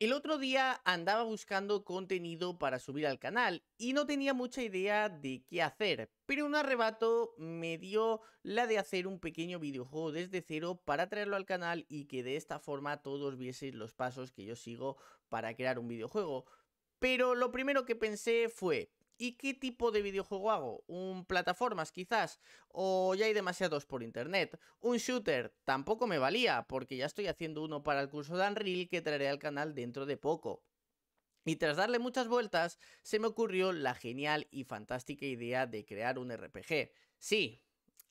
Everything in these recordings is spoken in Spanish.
El otro día andaba buscando contenido para subir al canal y no tenía mucha idea de qué hacer, pero un arrebato me dio la de hacer un pequeño videojuego desde cero para traerlo al canal y que de esta forma todos vieseis los pasos que yo sigo para crear un videojuego. Pero lo primero que pensé fue, ¿Y qué tipo de videojuego hago? ¿Un plataformas quizás? ¿O ya hay demasiados por internet? ¿Un shooter? Tampoco me valía, porque ya estoy haciendo uno para el curso de Unreal que traeré al canal dentro de poco. Y tras darle muchas vueltas, se me ocurrió la genial y fantástica idea de crear un RPG. Sí,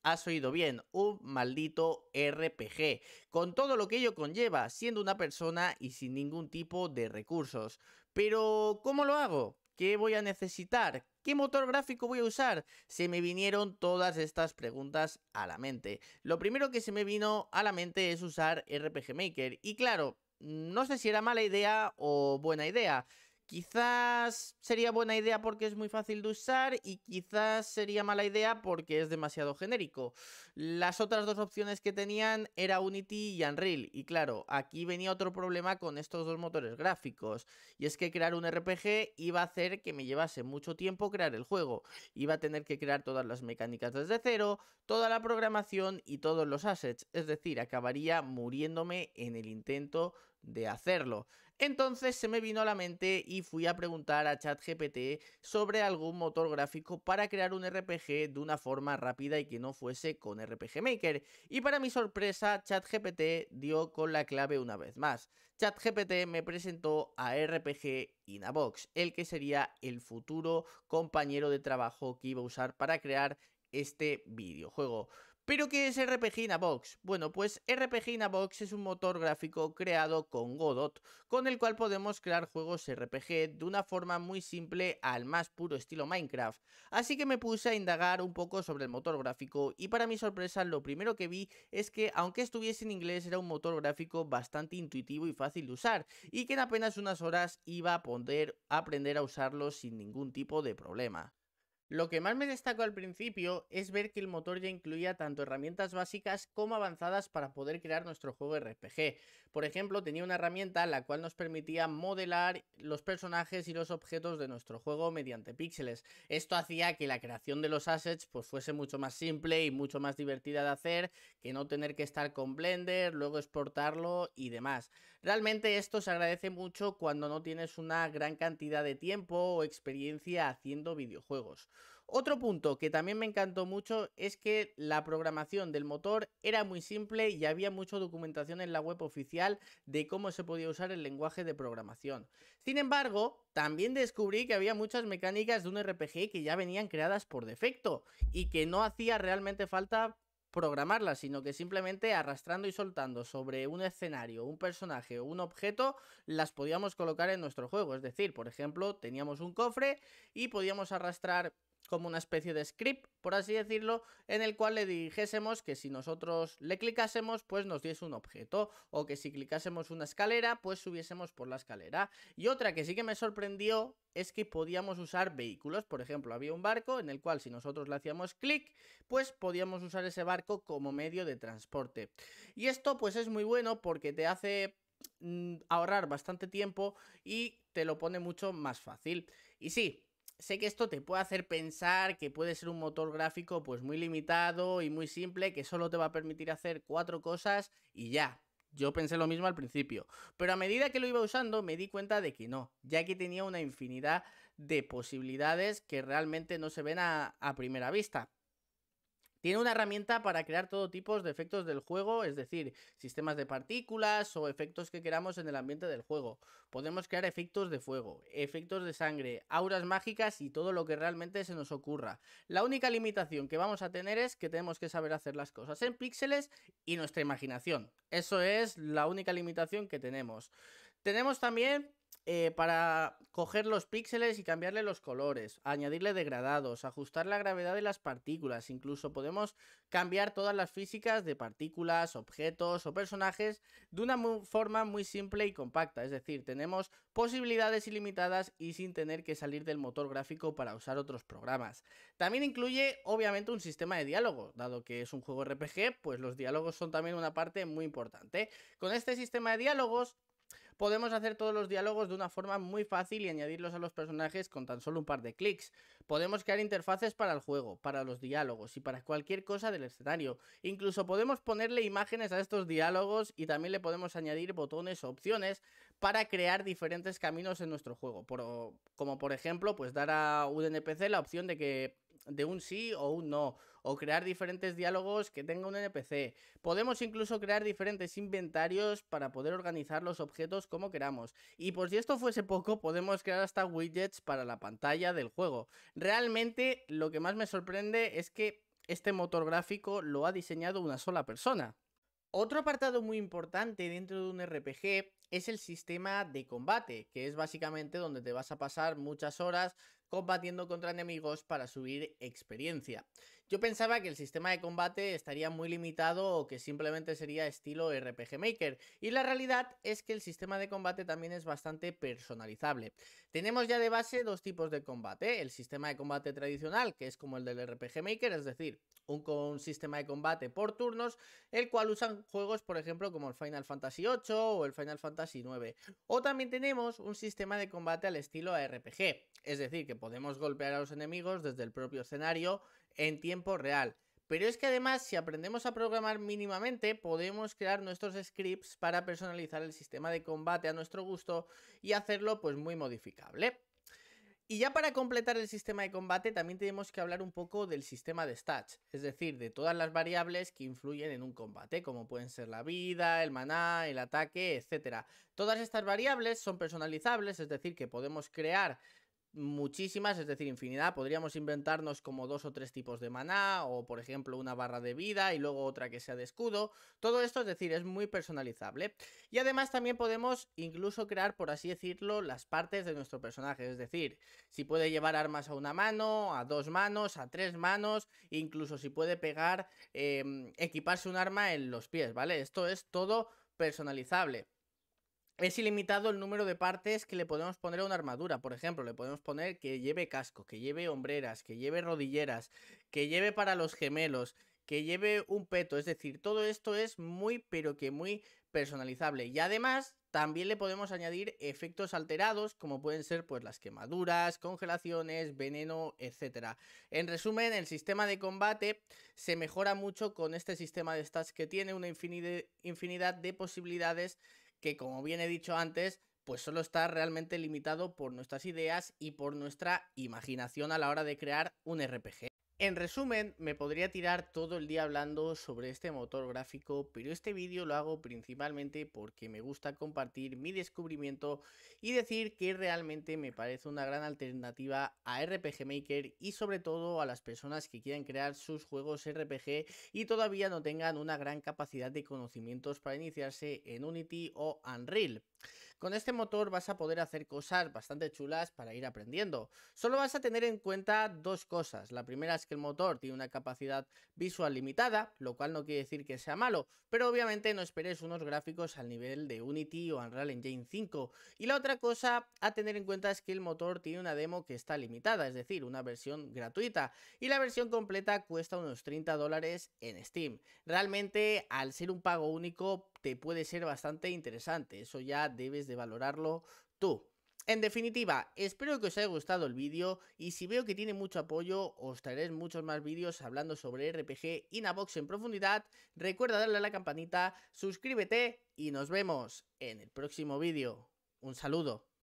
Has oído bien, un maldito RPG, con todo lo que ello conlleva, siendo una persona y sin ningún tipo de recursos. Pero, ¿cómo lo hago? ¿Qué voy a necesitar? ¿Qué motor gráfico voy a usar? Se me vinieron todas estas preguntas a la mente. Lo primero que se me vino a la mente es usar RPG Maker. Y claro, no sé si era mala idea o buena idea. Quizás sería buena idea porque es muy fácil de usar y quizás sería mala idea porque es demasiado genérico. Las otras dos opciones que tenían era Unity y Unreal y claro, aquí venía otro problema con estos dos motores gráficos y es que crear un RPG iba a hacer que me llevase mucho tiempo crear el juego. Iba a tener que crear todas las mecánicas desde cero, toda la programación y todos los assets, es decir, acabaría muriéndome en el intento de hacerlo. Entonces se me vino a la mente y fui a preguntar a ChatGPT sobre algún motor gráfico para crear un RPG de una forma rápida y que no fuese con RPG Maker. Y para mi sorpresa, ChatGPT dio con la clave una vez más. ChatGPT me presentó a RPG Box, el que sería el futuro compañero de trabajo que iba a usar para crear este videojuego. ¿Pero qué es RPG in a Box? Bueno, pues RPG in Box es un motor gráfico creado con Godot, con el cual podemos crear juegos RPG de una forma muy simple al más puro estilo Minecraft. Así que me puse a indagar un poco sobre el motor gráfico y para mi sorpresa lo primero que vi es que aunque estuviese en inglés era un motor gráfico bastante intuitivo y fácil de usar y que en apenas unas horas iba a poder aprender a usarlo sin ningún tipo de problema. Lo que más me destacó al principio es ver que el motor ya incluía tanto herramientas básicas como avanzadas para poder crear nuestro juego RPG. Por ejemplo, tenía una herramienta la cual nos permitía modelar los personajes y los objetos de nuestro juego mediante píxeles. Esto hacía que la creación de los assets pues, fuese mucho más simple y mucho más divertida de hacer, que no tener que estar con Blender, luego exportarlo y demás. Realmente esto se agradece mucho cuando no tienes una gran cantidad de tiempo o experiencia haciendo videojuegos. Otro punto que también me encantó mucho es que la programación del motor era muy simple y había mucha documentación en la web oficial de cómo se podía usar el lenguaje de programación. Sin embargo, también descubrí que había muchas mecánicas de un RPG que ya venían creadas por defecto y que no hacía realmente falta programarla, sino que simplemente arrastrando y soltando sobre un escenario, un personaje o un objeto, las podíamos colocar en nuestro juego. Es decir, por ejemplo, teníamos un cofre y podíamos arrastrar como una especie de script, por así decirlo, en el cual le dijésemos que si nosotros le clicásemos, pues nos diese un objeto, o que si clicásemos una escalera, pues subiésemos por la escalera. Y otra que sí que me sorprendió es que podíamos usar vehículos, por ejemplo, había un barco en el cual si nosotros le hacíamos clic, pues podíamos usar ese barco como medio de transporte. Y esto pues es muy bueno porque te hace mm, ahorrar bastante tiempo y te lo pone mucho más fácil. Y sí, Sé que esto te puede hacer pensar que puede ser un motor gráfico pues muy limitado y muy simple que solo te va a permitir hacer cuatro cosas y ya. Yo pensé lo mismo al principio, pero a medida que lo iba usando me di cuenta de que no, ya que tenía una infinidad de posibilidades que realmente no se ven a, a primera vista. Tiene una herramienta para crear todo tipo de efectos del juego, es decir, sistemas de partículas o efectos que queramos en el ambiente del juego. Podemos crear efectos de fuego, efectos de sangre, auras mágicas y todo lo que realmente se nos ocurra. La única limitación que vamos a tener es que tenemos que saber hacer las cosas en píxeles y nuestra imaginación. Eso es la única limitación que tenemos. Tenemos también eh, para coger los píxeles y cambiarle los colores, añadirle degradados, ajustar la gravedad de las partículas, incluso podemos cambiar todas las físicas de partículas, objetos o personajes de una forma muy simple y compacta, es decir, tenemos posibilidades ilimitadas y sin tener que salir del motor gráfico para usar otros programas. También incluye obviamente un sistema de diálogo, dado que es un juego RPG, pues los diálogos son también una parte muy importante. Con este sistema de diálogos podemos hacer todos los diálogos de una forma muy fácil y añadirlos a los personajes con tan solo un par de clics. Podemos crear interfaces para el juego, para los diálogos y para cualquier cosa del escenario. Incluso podemos ponerle imágenes a estos diálogos y también le podemos añadir botones o opciones para crear diferentes caminos en nuestro juego. como por ejemplo, pues dar a un NPC la opción de que de un sí o un no, o crear diferentes diálogos que tenga un NPC. Podemos incluso crear diferentes inventarios para poder organizar los objetos como queramos. Y por si esto fuese poco, podemos crear hasta widgets para la pantalla del juego. Realmente lo que más me sorprende es que este motor gráfico lo ha diseñado una sola persona. Otro apartado muy importante dentro de un RPG es el sistema de combate, que es básicamente donde te vas a pasar muchas horas combatiendo contra enemigos para subir experiencia. Yo pensaba que el sistema de combate estaría muy limitado o que simplemente sería estilo RPG Maker, y la realidad es que el sistema de combate también es bastante personalizable. Tenemos ya de base dos tipos de combate, el sistema de combate tradicional, que es como el del RPG Maker, es decir, un, sistema de combate por turnos, el cual usan juegos, por ejemplo, como el Final Fantasy VIII o el Final Fantasy IX. O también tenemos un sistema de combate al estilo RPG, es decir, que podemos golpear a los enemigos desde el propio escenario en tiempo real. Pero es que además, si aprendemos a programar mínimamente, podemos crear nuestros scripts para personalizar el sistema de combate a nuestro gusto y hacerlo pues muy modificable. Y ya para completar el sistema de combate también tenemos que hablar un poco del sistema de stats, es decir, de todas las variables que influyen en un combate, como pueden ser la vida, el maná, el ataque, etcétera Todas estas variables son personalizables, es decir, que podemos crear muchísimas, es decir, infinidad. Podríamos inventarnos como dos o tres tipos de maná, o por ejemplo una barra de vida y luego otra que sea de escudo. Todo esto, es decir, es muy personalizable. Y además también podemos incluso crear, por así decirlo, las partes de nuestro personaje. Es decir, si puede llevar armas a una mano, a dos manos, a tres manos, incluso si puede pegar, em, equiparse un arma en los pies, ¿vale? Esto es todo personalizable es ilimitado el número de partes que le podemos poner a una armadura. Por ejemplo, le podemos poner que lleve casco, que lleve hombreras, que lleve rodilleras, que lleve para los gemelos, que lleve un peto. Es decir, todo esto es muy, pero que muy personalizable. Y además, también le podemos añadir efectos alterados, como pueden ser pues las quemaduras, congelaciones, veneno, etc. En resumen, el sistema de combate se mejora mucho con este sistema de stats que tiene una infinidad de posibilidades que como bien he dicho antes, pues solo está realmente limitado por nuestras ideas y por nuestra imaginación a la hora de crear un RPG. En resumen, me podría tirar todo el día hablando sobre este motor gráfico, pero este vídeo lo hago principalmente porque me gusta compartir mi descubrimiento y decir que realmente me parece una gran alternativa a RPG Maker y sobre todo a las personas que quieren crear sus juegos RPG y todavía no tengan una gran capacidad de conocimientos para iniciarse en Unity o Unreal. Con este motor vas a poder hacer cosas bastante chulas para ir aprendiendo. Solo vas a tener en cuenta dos cosas. La primera es que el motor tiene una capacidad visual limitada, lo cual no quiere decir que sea malo, pero obviamente no esperes unos gráficos al nivel de Unity o Unreal Engine 5. Y la otra cosa a tener en cuenta es que el motor tiene una demo que está limitada, es decir, una versión gratuita. Y la versión completa cuesta unos 30 dólares en Steam. Realmente, al ser un pago único, te puede ser bastante interesante. Eso ya debes de valorarlo tú. En definitiva, espero que os haya gustado el vídeo y si veo que tiene mucho apoyo os traeré muchos más vídeos hablando sobre RPG y en profundidad. Recuerda darle a la campanita, suscríbete y nos vemos en el próximo vídeo. Un saludo.